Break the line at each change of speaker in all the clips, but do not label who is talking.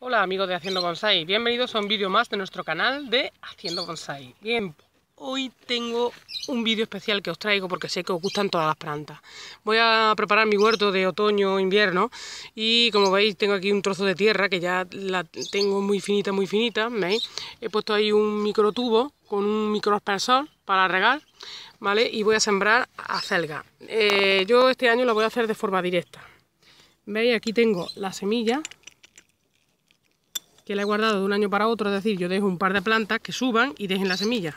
Hola amigos de Haciendo Bonsai, bienvenidos a un vídeo más de nuestro canal de Haciendo Bonsai. Bien, hoy tengo un vídeo especial que os traigo porque sé que os gustan todas las plantas. Voy a preparar mi huerto de otoño-invierno y como veis tengo aquí un trozo de tierra que ya la tengo muy finita, muy finita, ¿veis? He puesto ahí un microtubo con un microaspersor para regar, ¿vale? Y voy a sembrar acelga. Eh, yo este año lo voy a hacer de forma directa. ¿Veis? Aquí tengo la semilla que la he guardado de un año para otro, es decir, yo dejo un par de plantas que suban y dejen la semilla.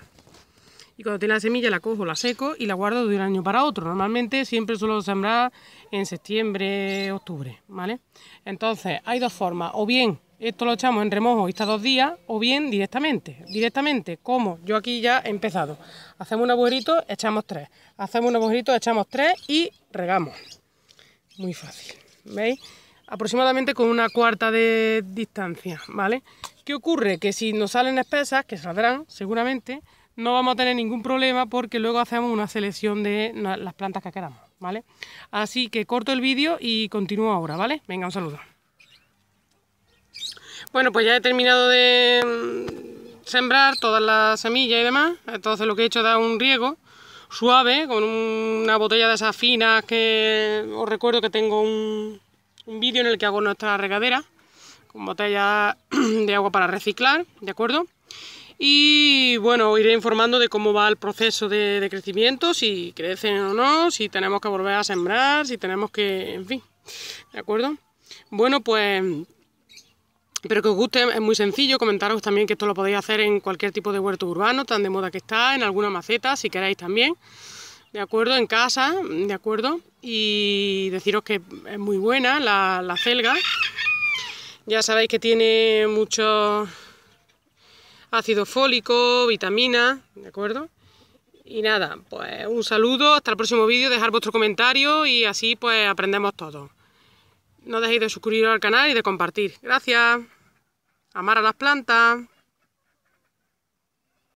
Y cuando tiene la semilla la cojo, la seco y la guardo de un año para otro. Normalmente siempre suelo sembrar en septiembre, octubre, ¿vale? Entonces, hay dos formas, o bien esto lo echamos en remojo y está dos días, o bien directamente, directamente, como yo aquí ya he empezado. Hacemos un agujerito, echamos tres, hacemos un agujerito, echamos tres y regamos. Muy fácil, ¿veis? aproximadamente con una cuarta de distancia, ¿vale? ¿Qué ocurre? Que si nos salen espesas, que saldrán seguramente, no vamos a tener ningún problema porque luego hacemos una selección de las plantas que queramos, ¿vale? Así que corto el vídeo y continúo ahora, ¿vale? Venga, un saludo. Bueno, pues ya he terminado de mm, sembrar todas las semillas y demás, entonces lo que he hecho es dar un riego suave con una botella de esas finas que os recuerdo que tengo un, un vídeo en el que hago nuestra regadera con botella de agua para reciclar, ¿de acuerdo? Y bueno, iré informando de cómo va el proceso de, crecimiento, si crecen o no, si tenemos que volver a sembrar, si tenemos que, en fin, ¿de acuerdo? Bueno, pues pero que os guste, es muy sencillo, comentaros también que esto lo podéis hacer en cualquier tipo de huerto urbano, tan de moda que está, en alguna maceta, si queréis también. ¿de acuerdo? En casa, ¿de acuerdo? Y deciros que es muy buena la, celga. Ya sabéis que tiene mucho ácido fólico, vitamina, ¿de acuerdo? Y nada, pues un saludo, hasta el próximo vídeo, dejar vuestro comentario y así pues aprendemos todo. No dejéis de suscribiros al canal y de compartir. Gracias. Amar a las plantas.